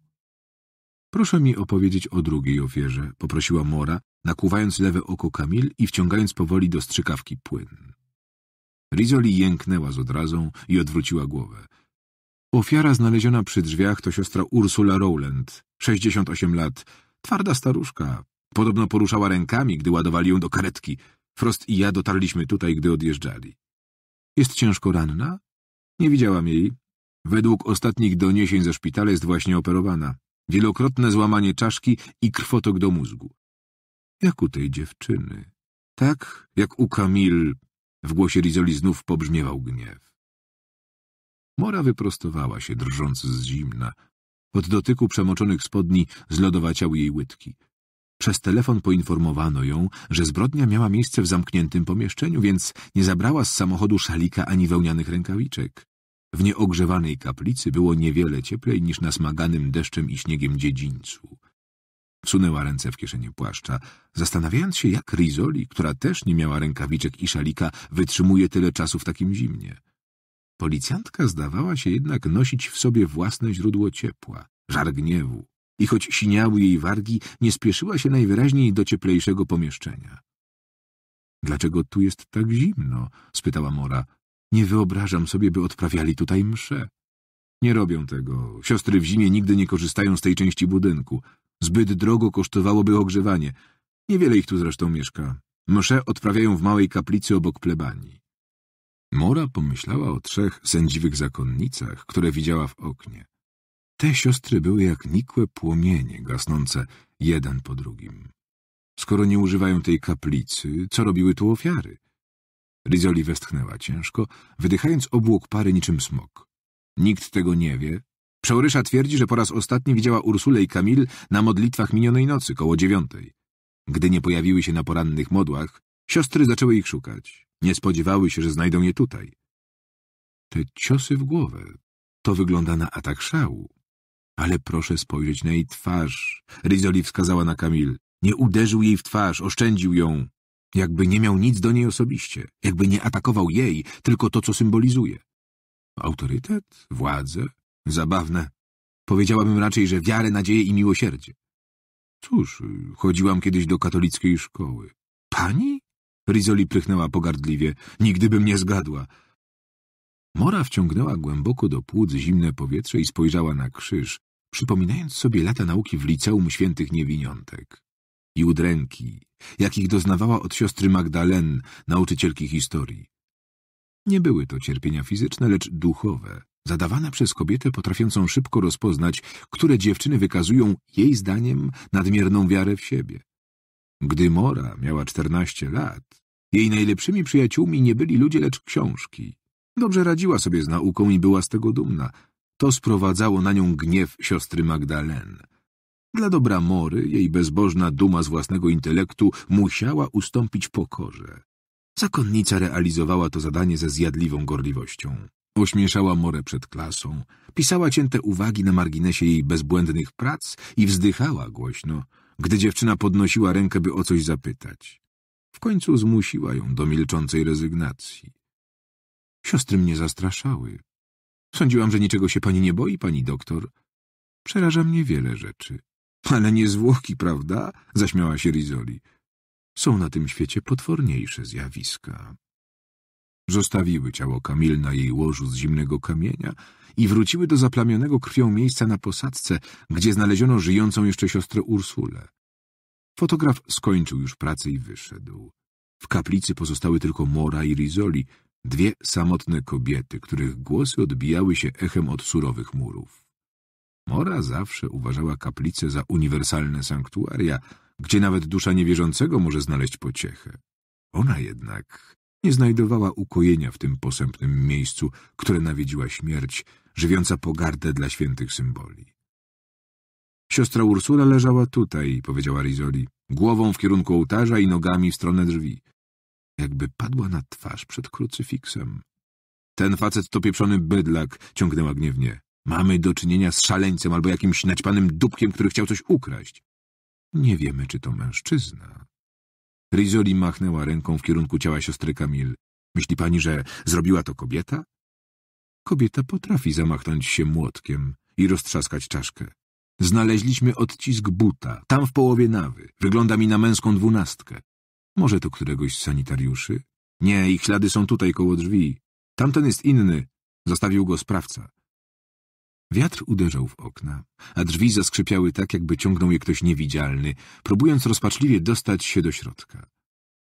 Proszę mi opowiedzieć o drugiej ofierze, poprosiła Mora, nakłuwając lewe oko Kamil i wciągając powoli do strzykawki płyn. Rizoli jęknęła z odrazą i odwróciła głowę. Ofiara znaleziona przy drzwiach to siostra Ursula Rowland, 68 lat, twarda staruszka. Podobno poruszała rękami, gdy ładowali ją do karetki – Frost i ja dotarliśmy tutaj, gdy odjeżdżali. Jest ciężko ranna? Nie widziałam jej. Według ostatnich doniesień ze szpitala jest właśnie operowana. Wielokrotne złamanie czaszki i krwotok do mózgu. Jak u tej dziewczyny. Tak, jak u Kamil. W głosie Rizoli znów pobrzmiewał gniew. Mora wyprostowała się, drżąc z zimna. Od dotyku przemoczonych spodni zlodowaciał jej łydki. Przez telefon poinformowano ją, że zbrodnia miała miejsce w zamkniętym pomieszczeniu, więc nie zabrała z samochodu szalika ani wełnianych rękawiczek. W nieogrzewanej kaplicy było niewiele cieplej niż na smaganym deszczem i śniegiem dziedzińcu. Wsunęła ręce w kieszenie płaszcza, zastanawiając się, jak Rizoli, która też nie miała rękawiczek i szalika, wytrzymuje tyle czasu w takim zimnie. Policjantka zdawała się jednak nosić w sobie własne źródło ciepła, żar gniewu, i choć siniały jej wargi, nie spieszyła się najwyraźniej do cieplejszego pomieszczenia. — Dlaczego tu jest tak zimno? — spytała Mora. — Nie wyobrażam sobie, by odprawiali tutaj msze. — Nie robią tego. Siostry w zimie nigdy nie korzystają z tej części budynku. Zbyt drogo kosztowałoby ogrzewanie. Niewiele ich tu zresztą mieszka. Msze odprawiają w małej kaplicy obok plebanii. Mora pomyślała o trzech sędziwych zakonnicach, które widziała w oknie. Te siostry były jak nikłe płomienie gasnące jeden po drugim. Skoro nie używają tej kaplicy, co robiły tu ofiary? Rizoli westchnęła ciężko, wydychając obłok pary niczym smok. Nikt tego nie wie. Przeorysza twierdzi, że po raz ostatni widziała Ursulę i Kamil na modlitwach minionej nocy, koło dziewiątej. Gdy nie pojawiły się na porannych modłach, siostry zaczęły ich szukać. Nie spodziewały się, że znajdą je tutaj. Te ciosy w głowę, to wygląda na atak szału. Ale proszę spojrzeć na jej twarz. Rizoli wskazała na Kamil. Nie uderzył jej w twarz, oszczędził ją. Jakby nie miał nic do niej osobiście. Jakby nie atakował jej, tylko to, co symbolizuje. Autorytet? Władzę? Zabawne. Powiedziałabym raczej, że wiarę, nadzieję i miłosierdzie. Cóż, chodziłam kiedyś do katolickiej szkoły. Pani? Rizoli prychnęła pogardliwie. Nigdy bym nie zgadła. Mora wciągnęła głęboko do płuc zimne powietrze i spojrzała na krzyż, przypominając sobie lata nauki w liceum świętych niewiniątek i udręki, jakich doznawała od siostry Magdalen, nauczycielki historii. Nie były to cierpienia fizyczne, lecz duchowe, zadawane przez kobietę potrafiącą szybko rozpoznać, które dziewczyny wykazują jej zdaniem nadmierną wiarę w siebie. Gdy Mora miała czternaście lat, jej najlepszymi przyjaciółmi nie byli ludzie, lecz książki. Dobrze radziła sobie z nauką i była z tego dumna, to sprowadzało na nią gniew siostry Magdalen. Dla dobra Mory jej bezbożna duma z własnego intelektu musiała ustąpić pokorze. Zakonnica realizowała to zadanie ze zjadliwą gorliwością. Ośmieszała Morę przed klasą, pisała cięte uwagi na marginesie jej bezbłędnych prac i wzdychała głośno, gdy dziewczyna podnosiła rękę, by o coś zapytać. W końcu zmusiła ją do milczącej rezygnacji. Siostry mnie zastraszały, Sądziłam, że niczego się pani nie boi, pani doktor. Przeraża mnie wiele rzeczy. Ale nie zwłoki, prawda? Zaśmiała się Rizoli. Są na tym świecie potworniejsze zjawiska. Zostawiły ciało Kamil na jej łożu z zimnego kamienia i wróciły do zaplamionego krwią miejsca na posadzce, gdzie znaleziono żyjącą jeszcze siostrę Ursulę. Fotograf skończył już pracę i wyszedł. W kaplicy pozostały tylko Mora i Rizoli, dwie samotne kobiety, których głosy odbijały się echem od surowych murów. Mora zawsze uważała kaplicę za uniwersalne sanktuaria, gdzie nawet dusza niewierzącego może znaleźć pociechę. Ona jednak nie znajdowała ukojenia w tym posępnym miejscu, które nawiedziła śmierć, żywiąca pogardę dla świętych symboli. Siostra Ursula leżała tutaj, powiedziała Rizoli, głową w kierunku ołtarza i nogami w stronę drzwi jakby padła na twarz przed krucyfiksem. Ten facet to pieprzony bydlak, ciągnęła gniewnie. Mamy do czynienia z szaleńcem albo jakimś naćpanym dupkiem, który chciał coś ukraść. Nie wiemy, czy to mężczyzna. Rizoli machnęła ręką w kierunku ciała siostry Kamil. Myśli pani, że zrobiła to kobieta? Kobieta potrafi zamachnąć się młotkiem i roztrzaskać czaszkę. Znaleźliśmy odcisk buta, tam w połowie nawy. Wygląda mi na męską dwunastkę. Może to któregoś z sanitariuszy? Nie, ich ślady są tutaj koło drzwi. Tamten jest inny. Zostawił go sprawca. Wiatr uderzał w okna, a drzwi zaskrzypiały tak, jakby ciągnął je ktoś niewidzialny, próbując rozpaczliwie dostać się do środka.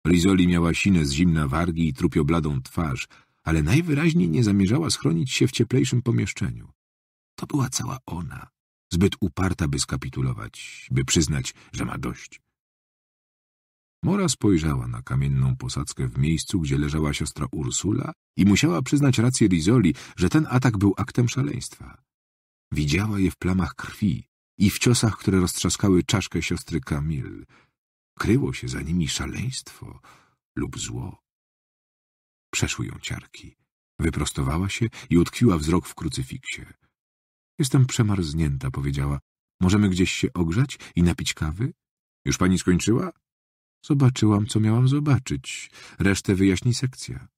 Rizoli miała sinę z zimna wargi i trupio-bladą twarz, ale najwyraźniej nie zamierzała schronić się w cieplejszym pomieszczeniu. To była cała ona, zbyt uparta, by skapitulować, by przyznać, że ma dość. Mora spojrzała na kamienną posadzkę w miejscu, gdzie leżała siostra Ursula i musiała przyznać rację Rizoli, że ten atak był aktem szaleństwa. Widziała je w plamach krwi i w ciosach, które roztrzaskały czaszkę siostry Kamil. Kryło się za nimi szaleństwo lub zło. Przeszły ją ciarki. Wyprostowała się i utkwiła wzrok w krucyfiksie. — Jestem przemarznięta — powiedziała. — Możemy gdzieś się ogrzać i napić kawy? — Już pani skończyła? Zobaczyłam, co miałam zobaczyć. Resztę wyjaśni sekcja.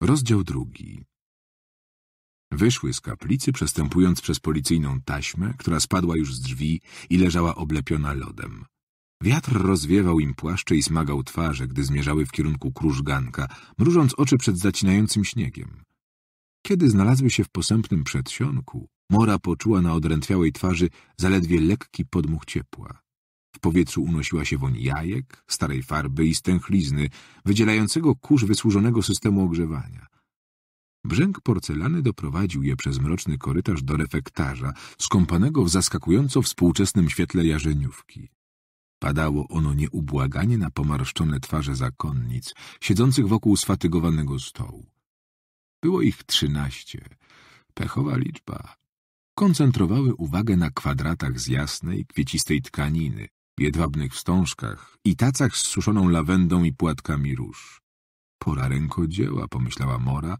Rozdział drugi. Wyszły z kaplicy, przestępując przez policyjną taśmę, która spadła już z drzwi i leżała oblepiona lodem. Wiatr rozwiewał im płaszcze i smagał twarze, gdy zmierzały w kierunku krużganka, mrużąc oczy przed zacinającym śniegiem. Kiedy znalazły się w posępnym przedsionku, Mora poczuła na odrętwiałej twarzy zaledwie lekki podmuch ciepła powietrzu unosiła się woń jajek, starej farby i stęchlizny, wydzielającego kurz wysłużonego systemu ogrzewania. Brzęk porcelany doprowadził je przez mroczny korytarz do refektarza, skąpanego w zaskakująco współczesnym świetle jarzeniówki. Padało ono nieubłaganie na pomarszczone twarze zakonnic, siedzących wokół sfatygowanego stołu. Było ich trzynaście. Pechowa liczba. Koncentrowały uwagę na kwadratach z jasnej, kwiecistej tkaniny, jedwabnych wstążkach i tacach z suszoną lawendą i płatkami róż. Pora rękodzieła, pomyślała Mora,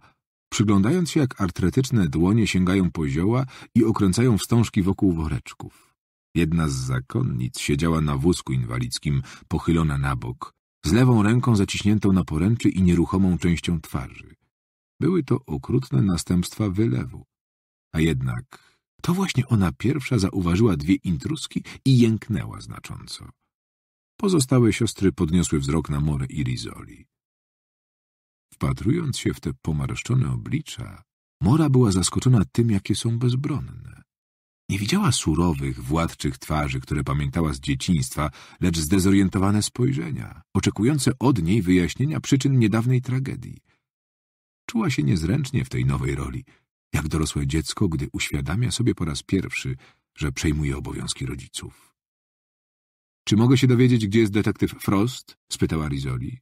przyglądając się, jak artretyczne dłonie sięgają po zioła i okręcają wstążki wokół woreczków. Jedna z zakonnic siedziała na wózku inwalidzkim, pochylona na bok, z lewą ręką zaciśniętą na poręczy i nieruchomą częścią twarzy. Były to okrutne następstwa wylewu. A jednak to właśnie ona pierwsza zauważyła dwie intruski i jęknęła znacząco. Pozostałe siostry podniosły wzrok na morę Rizoli. Wpatrując się w te pomarszczone oblicza, Mora była zaskoczona tym, jakie są bezbronne. Nie widziała surowych, władczych twarzy, które pamiętała z dzieciństwa, lecz zdezorientowane spojrzenia, oczekujące od niej wyjaśnienia przyczyn niedawnej tragedii. Czuła się niezręcznie w tej nowej roli – jak dorosłe dziecko, gdy uświadamia sobie po raz pierwszy, że przejmuje obowiązki rodziców. Czy mogę się dowiedzieć, gdzie jest detektyw Frost? spytała Rizoli.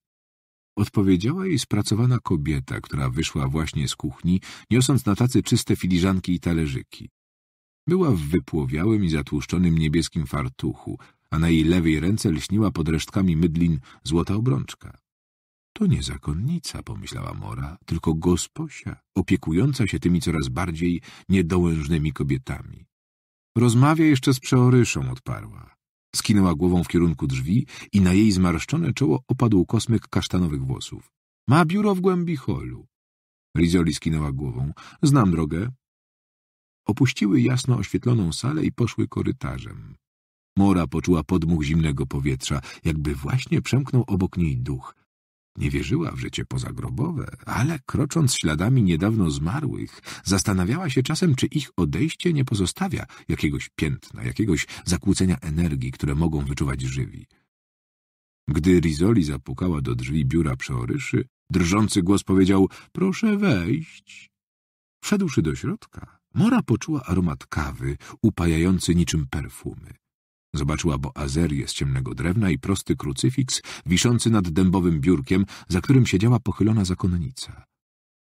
Odpowiedziała jej spracowana kobieta, która wyszła właśnie z kuchni, niosąc na tacy czyste filiżanki i talerzyki. Była w wypłowiałym i zatłuszczonym niebieskim fartuchu, a na jej lewej ręce lśniła pod resztkami mydlin złota obrączka. To nie zakonnica, pomyślała Mora, tylko gosposia, opiekująca się tymi coraz bardziej niedołężnymi kobietami. Rozmawia jeszcze z przeoryszą, odparła. Skinęła głową w kierunku drzwi i na jej zmarszczone czoło opadł kosmyk kasztanowych włosów. Ma biuro w głębi holu. Rizoli skinęła głową. Znam drogę. Opuściły jasno oświetloną salę i poszły korytarzem. Mora poczuła podmuch zimnego powietrza, jakby właśnie przemknął obok niej duch. Nie wierzyła w życie pozagrobowe, ale krocząc śladami niedawno zmarłych, zastanawiała się czasem, czy ich odejście nie pozostawia jakiegoś piętna, jakiegoś zakłócenia energii, które mogą wyczuwać żywi. Gdy Rizoli zapukała do drzwi biura przeoryszy, drżący głos powiedział — proszę wejść. Wszedłszy do środka, Mora poczuła aromat kawy, upajający niczym perfumy. Zobaczyła boazerię z ciemnego drewna i prosty krucyfiks wiszący nad dębowym biurkiem, za którym siedziała pochylona zakonnica.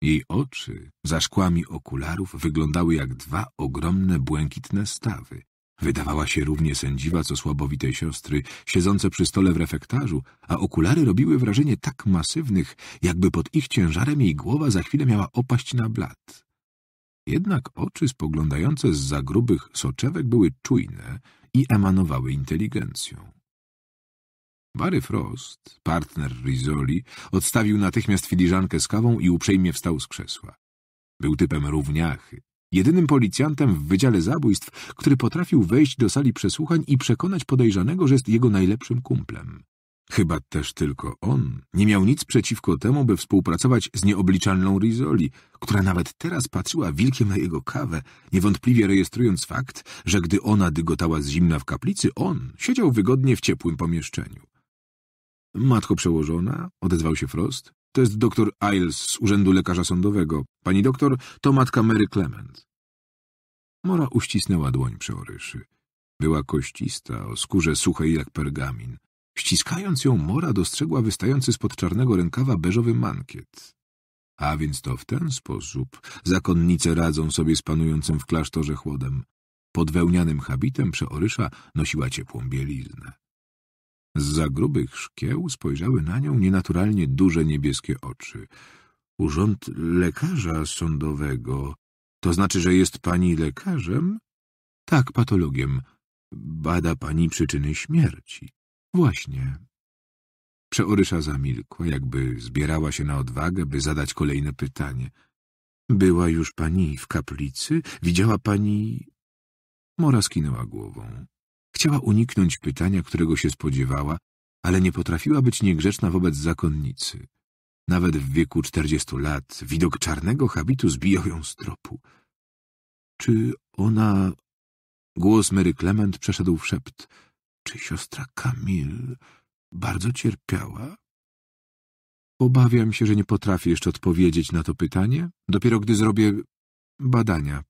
Jej oczy, za szkłami okularów, wyglądały jak dwa ogromne, błękitne stawy. Wydawała się równie sędziwa, co słabowitej siostry, siedzące przy stole w refektarzu, a okulary robiły wrażenie tak masywnych, jakby pod ich ciężarem jej głowa za chwilę miała opaść na blat. Jednak oczy spoglądające z za grubych soczewek były czujne, i emanowały inteligencją. Barry Frost, partner Rizoli, odstawił natychmiast filiżankę z kawą i uprzejmie wstał z krzesła. Był typem równiachy, jedynym policjantem w Wydziale Zabójstw, który potrafił wejść do sali przesłuchań i przekonać podejrzanego, że jest jego najlepszym kumplem. Chyba też tylko on nie miał nic przeciwko temu, by współpracować z nieobliczalną Rizoli, która nawet teraz patrzyła wilkiem na jego kawę, niewątpliwie rejestrując fakt, że gdy ona dygotała z zimna w kaplicy, on siedział wygodnie w ciepłym pomieszczeniu. Matko przełożona, odezwał się Frost, to jest doktor Iles z Urzędu Lekarza Sądowego. Pani doktor, to matka Mary Clement. Mora uścisnęła dłoń przeoryszy. Była koścista, o skórze suchej jak pergamin. Ściskając ją, Mora dostrzegła wystający spod czarnego rękawa beżowy mankiet. A więc to w ten sposób zakonnice radzą sobie z panującym w klasztorze chłodem. Pod wełnianym habitem przeorysza nosiła ciepłą bieliznę. Z za grubych szkieł spojrzały na nią nienaturalnie duże niebieskie oczy. Urząd lekarza sądowego. To znaczy, że jest pani lekarzem? Tak, patologiem. Bada pani przyczyny śmierci. Właśnie. Przeorysza zamilkła, jakby zbierała się na odwagę, by zadać kolejne pytanie. Była już pani w kaplicy? Widziała pani... Mora skinęła głową. Chciała uniknąć pytania, którego się spodziewała, ale nie potrafiła być niegrzeczna wobec zakonnicy. Nawet w wieku czterdziestu lat widok czarnego habitu zbijał ją z tropu. Czy ona... Głos Mary Clement przeszedł w szept. Czy siostra Kamil bardzo cierpiała? Obawiam się, że nie potrafię jeszcze odpowiedzieć na to pytanie, dopiero gdy zrobię badania.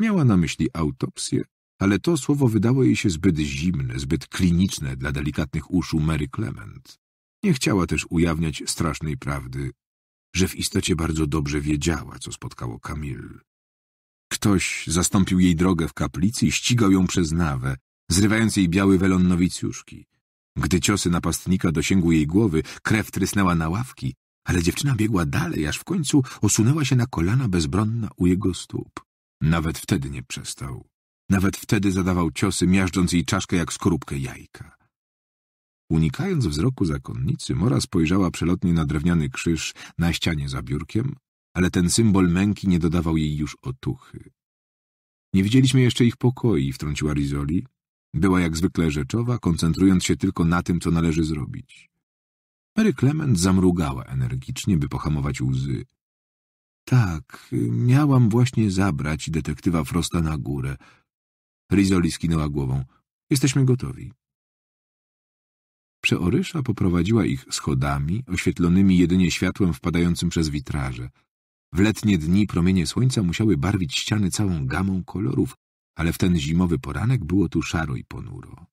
Miała na myśli autopsję, ale to słowo wydało jej się zbyt zimne, zbyt kliniczne dla delikatnych uszu Mary Clement. Nie chciała też ujawniać strasznej prawdy, że w istocie bardzo dobrze wiedziała, co spotkało Kamil. Ktoś zastąpił jej drogę w kaplicy i ścigał ją przez nawę, zrywając jej biały welon nowicjuszki. Gdy ciosy napastnika dosięgły jej głowy, krew trysnęła na ławki, ale dziewczyna biegła dalej, aż w końcu osunęła się na kolana bezbronna u jego stóp. Nawet wtedy nie przestał. Nawet wtedy zadawał ciosy, miażdżąc jej czaszkę jak skorupkę jajka. Unikając wzroku zakonnicy, Mora spojrzała przelotnie na drewniany krzyż na ścianie za biurkiem, ale ten symbol męki nie dodawał jej już otuchy. Nie widzieliśmy jeszcze ich pokoi, wtrąciła Rizoli, była jak zwykle rzeczowa, koncentrując się tylko na tym, co należy zrobić. Mary Clement zamrugała energicznie, by pohamować łzy. Tak, miałam właśnie zabrać detektywa Frosta na górę. Rizoli skinęła głową. Jesteśmy gotowi. Przeorysza poprowadziła ich schodami, oświetlonymi jedynie światłem wpadającym przez witraże. W letnie dni promienie słońca musiały barwić ściany całą gamą kolorów, ale w ten zimowy poranek było tu szaro i ponuro.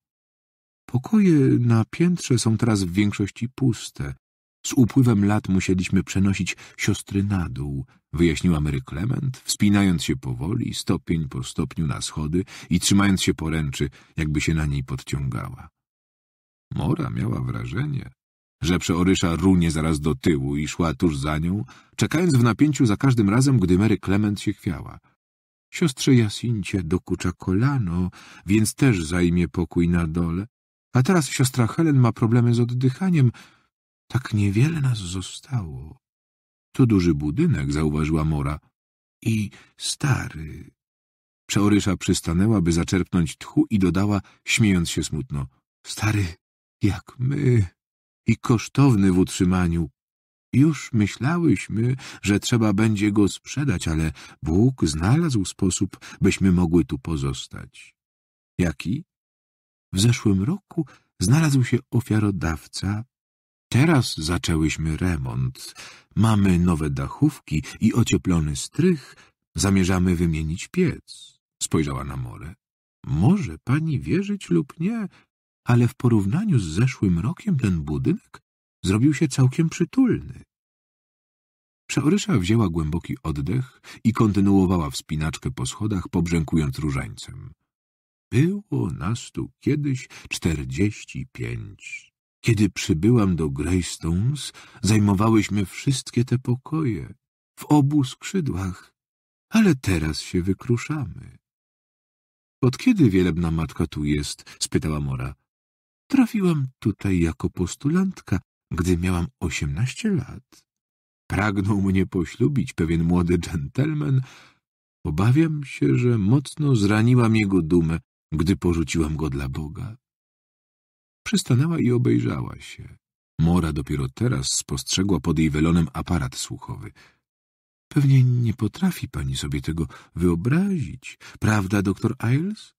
Pokoje na piętrze są teraz w większości puste. Z upływem lat musieliśmy przenosić siostry na dół, wyjaśnił Mary Clement, wspinając się powoli, stopień po stopniu na schody i trzymając się poręczy, jakby się na niej podciągała. Mora miała wrażenie, że przeorysza runie zaraz do tyłu i szła tuż za nią, czekając w napięciu za każdym razem, gdy Mary Clement się chwiała. Siostrze Jasincie dokucza kolano, więc też zajmie pokój na dole. A teraz siostra Helen ma problemy z oddychaniem. Tak niewiele nas zostało. To duży budynek, zauważyła Mora. I stary. Przeorysza przystanęła, by zaczerpnąć tchu i dodała, śmiejąc się smutno. Stary, jak my. I kosztowny w utrzymaniu. Już myślałyśmy, że trzeba będzie go sprzedać, ale Bóg znalazł sposób, byśmy mogły tu pozostać. Jaki? W zeszłym roku znalazł się ofiarodawca. Teraz zaczęłyśmy remont. Mamy nowe dachówki i ocieplony strych. Zamierzamy wymienić piec. Spojrzała na morę. Może pani wierzyć lub nie, ale w porównaniu z zeszłym rokiem ten budynek zrobił się całkiem przytulny. Przeorysza wzięła głęboki oddech i kontynuowała wspinaczkę po schodach, pobrzękując różańcem. Było nas tu kiedyś czterdzieści pięć. Kiedy przybyłam do Greystones, zajmowałyśmy wszystkie te pokoje, w obu skrzydłach, ale teraz się wykruszamy. — Od kiedy wielebna matka tu jest? — spytała Mora. — Trafiłam tutaj jako postulantka, gdy miałam osiemnaście lat, pragnął mnie poślubić pewien młody dżentelmen. Obawiam się, że mocno zraniłam jego dumę, gdy porzuciłam go dla Boga. Przystanęła i obejrzała się. Mora dopiero teraz spostrzegła pod jej welonem aparat słuchowy. Pewnie nie potrafi pani sobie tego wyobrazić, prawda, doktor Ayles?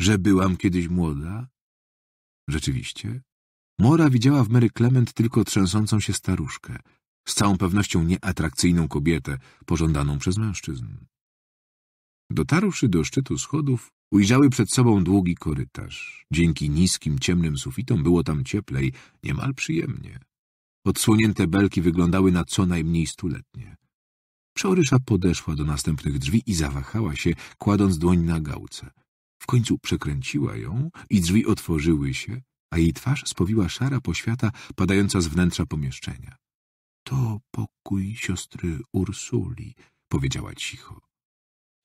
Że byłam kiedyś młoda? Rzeczywiście, Mora widziała w Mary Clement tylko trzęsącą się staruszkę, z całą pewnością nieatrakcyjną kobietę, pożądaną przez mężczyzn. Dotarłszy do szczytu schodów, ujrzały przed sobą długi korytarz. Dzięki niskim, ciemnym sufitom było tam cieplej, niemal przyjemnie. Odsłonięte belki wyglądały na co najmniej stuletnie. Przeorysza podeszła do następnych drzwi i zawahała się, kładąc dłoń na gałce. W końcu przekręciła ją i drzwi otworzyły się, a jej twarz spowiła szara poświata padająca z wnętrza pomieszczenia. To pokój siostry Ursuli, powiedziała cicho.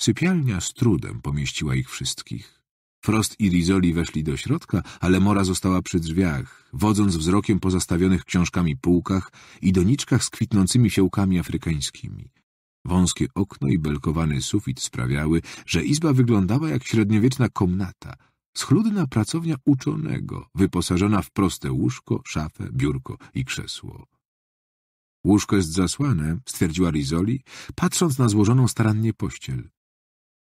Sypialnia z trudem pomieściła ich wszystkich. Frost i Rizoli weszli do środka, ale Mora została przy drzwiach, wodząc wzrokiem pozastawionych książkami półkach i doniczkach z kwitnącymi fiołkami afrykańskimi. Wąskie okno i belkowany sufit sprawiały, że izba wyglądała jak średniowieczna komnata — Schludna pracownia uczonego, wyposażona w proste łóżko, szafę, biurko i krzesło. Łóżko jest zasłane, stwierdziła Rizoli, patrząc na złożoną starannie pościel.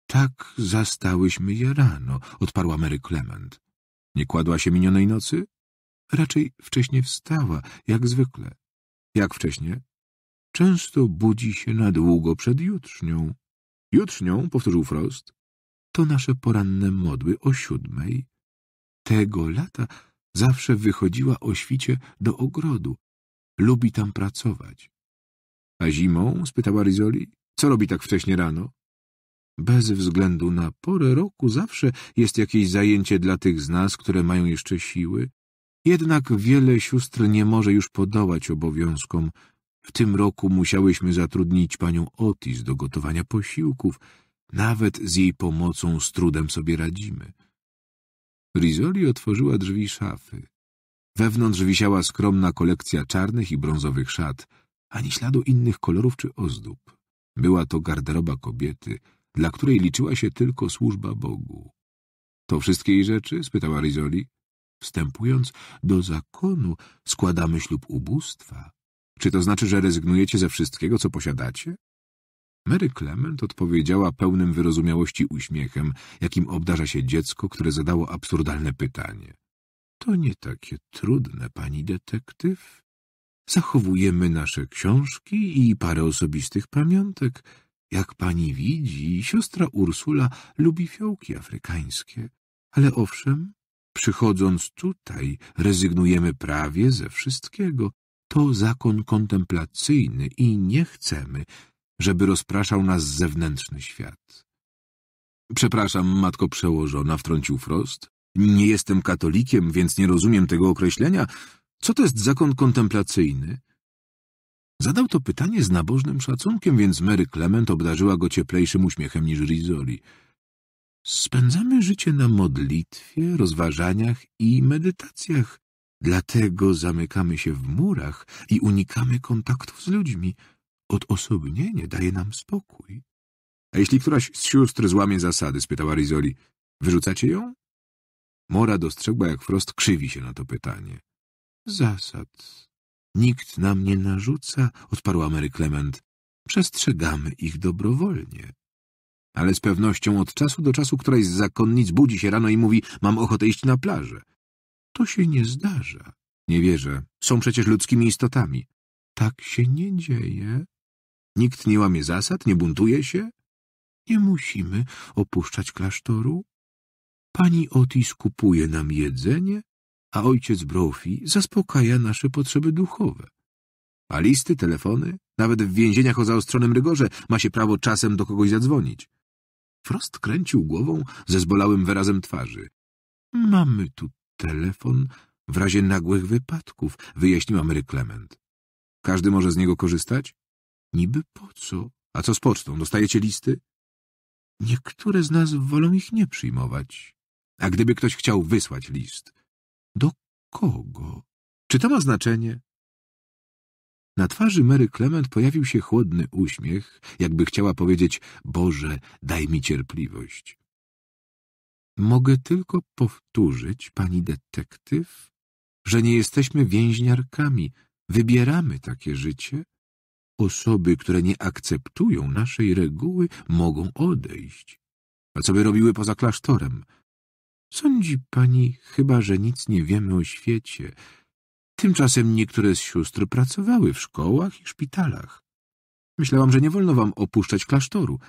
Tak zastałyśmy je rano, odparła Mary Clement. Nie kładła się minionej nocy? Raczej wcześnie wstała, jak zwykle. Jak wcześnie? Często budzi się na długo przed jutrznią. Jutrznią, powtórzył Frost to nasze poranne modły o siódmej. Tego lata zawsze wychodziła o świcie do ogrodu. Lubi tam pracować. A zimą? spytała Rizoli. Co robi tak wcześnie rano? Bez względu na porę roku zawsze jest jakieś zajęcie dla tych z nas, które mają jeszcze siły. Jednak wiele sióstr nie może już podołać obowiązkom. W tym roku musiałyśmy zatrudnić panią Otis do gotowania posiłków. Nawet z jej pomocą z trudem sobie radzimy. Rizoli otworzyła drzwi szafy. Wewnątrz wisiała skromna kolekcja czarnych i brązowych szat, ani śladu innych kolorów czy ozdób. Była to garderoba kobiety, dla której liczyła się tylko służba Bogu. — To wszystkie jej rzeczy? — spytała Rizoli. — Wstępując do zakonu składamy ślub ubóstwa. Czy to znaczy, że rezygnujecie ze wszystkiego, co posiadacie? Mary Clement odpowiedziała pełnym wyrozumiałości uśmiechem, jakim obdarza się dziecko, które zadało absurdalne pytanie. — To nie takie trudne, pani detektyw. Zachowujemy nasze książki i parę osobistych pamiątek. Jak pani widzi, siostra Ursula lubi fiołki afrykańskie. Ale owszem, przychodząc tutaj, rezygnujemy prawie ze wszystkiego. To zakon kontemplacyjny i nie chcemy, żeby rozpraszał nas zewnętrzny świat. Przepraszam, matko przełożona, wtrącił Frost. Nie jestem katolikiem, więc nie rozumiem tego określenia. Co to jest zakon kontemplacyjny? Zadał to pytanie z nabożnym szacunkiem, więc Mary Clement obdarzyła go cieplejszym uśmiechem niż Rizoli. Spędzamy życie na modlitwie, rozważaniach i medytacjach. Dlatego zamykamy się w murach i unikamy kontaktów z ludźmi odosobnienie daje nam spokój. — A jeśli któraś z sióstr złamie zasady? — spytała Rizoli. — Wyrzucacie ją? Mora dostrzegła, jak Frost krzywi się na to pytanie. — Zasad. Nikt nam nie narzuca — odparła Mary Clement. — Przestrzegamy ich dobrowolnie. Ale z pewnością od czasu do czasu któraś z zakonnic budzi się rano i mówi — mam ochotę iść na plażę. — To się nie zdarza. — Nie wierzę. Są przecież ludzkimi istotami. — Tak się nie dzieje. Nikt nie łamie zasad, nie buntuje się? Nie musimy opuszczać klasztoru. Pani Otis kupuje nam jedzenie, a ojciec Brophy zaspokaja nasze potrzeby duchowe. A listy, telefony, nawet w więzieniach o zaostrzonym rygorze ma się prawo czasem do kogoś zadzwonić. Frost kręcił głową ze zbolałym wyrazem twarzy. Mamy tu telefon w razie nagłych wypadków, wyjaśnił Amery Clement. Każdy może z niego korzystać? Niby po co? A co z pocztą? Dostajecie listy? Niektóre z nas wolą ich nie przyjmować. A gdyby ktoś chciał wysłać list? Do kogo? Czy to ma znaczenie? Na twarzy Mary Clement pojawił się chłodny uśmiech, jakby chciała powiedzieć — Boże, daj mi cierpliwość. — Mogę tylko powtórzyć, pani detektyw, że nie jesteśmy więźniarkami. Wybieramy takie życie Osoby, które nie akceptują naszej reguły, mogą odejść. A co by robiły poza klasztorem? Sądzi pani chyba, że nic nie wiemy o świecie. Tymczasem niektóre z sióstr pracowały w szkołach i szpitalach. Myślałam, że nie wolno wam opuszczać klasztoru.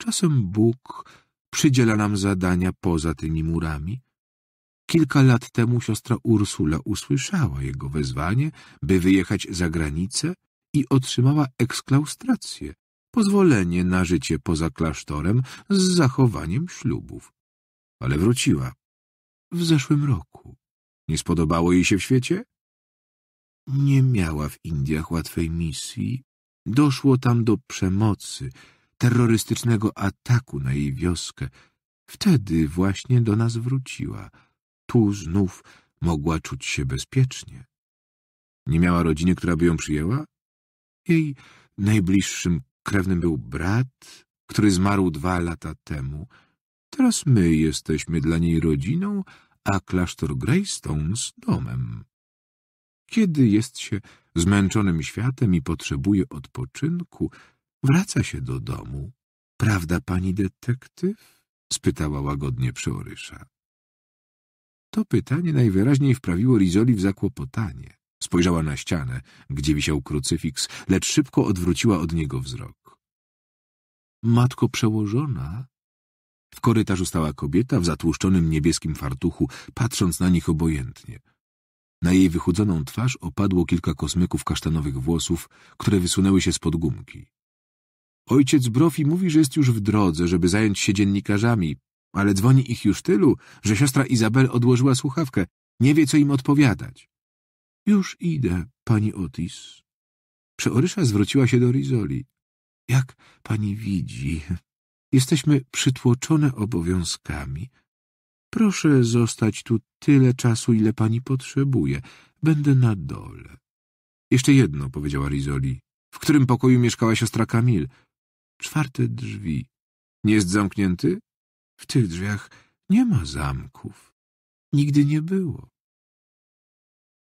Czasem Bóg przydziela nam zadania poza tymi murami. Kilka lat temu siostra Ursula usłyszała jego wezwanie, by wyjechać za granicę i otrzymała eksklaustrację, pozwolenie na życie poza klasztorem z zachowaniem ślubów. Ale wróciła. W zeszłym roku. Nie spodobało jej się w świecie? Nie miała w Indiach łatwej misji. Doszło tam do przemocy, terrorystycznego ataku na jej wioskę. Wtedy właśnie do nas wróciła. Tu znów mogła czuć się bezpiecznie. Nie miała rodziny, która by ją przyjęła? Jej najbliższym krewnym był brat, który zmarł dwa lata temu. Teraz my jesteśmy dla niej rodziną, a klasztor Greystones domem. Kiedy jest się zmęczonym światem i potrzebuje odpoczynku, wraca się do domu. Prawda, pani detektyw? spytała łagodnie przeorysza. To pytanie najwyraźniej wprawiło Rizoli w zakłopotanie. Spojrzała na ścianę, gdzie wisiał krucyfiks, lecz szybko odwróciła od niego wzrok. Matko przełożona? W korytarzu stała kobieta w zatłuszczonym niebieskim fartuchu, patrząc na nich obojętnie. Na jej wychudzoną twarz opadło kilka kosmyków kasztanowych włosów, które wysunęły się spod gumki. Ojciec Brofi mówi, że jest już w drodze, żeby zająć się dziennikarzami, ale dzwoni ich już tylu, że siostra Izabel odłożyła słuchawkę. Nie wie, co im odpowiadać. — Już idę, pani Otis. Przeorysza zwróciła się do Rizoli. — Jak pani widzi, jesteśmy przytłoczone obowiązkami. Proszę zostać tu tyle czasu, ile pani potrzebuje. Będę na dole. — Jeszcze jedno — powiedziała Rizoli. — W którym pokoju mieszkała siostra Kamil? — Czwarte drzwi. — Nie jest zamknięty? — W tych drzwiach nie ma zamków. Nigdy nie było.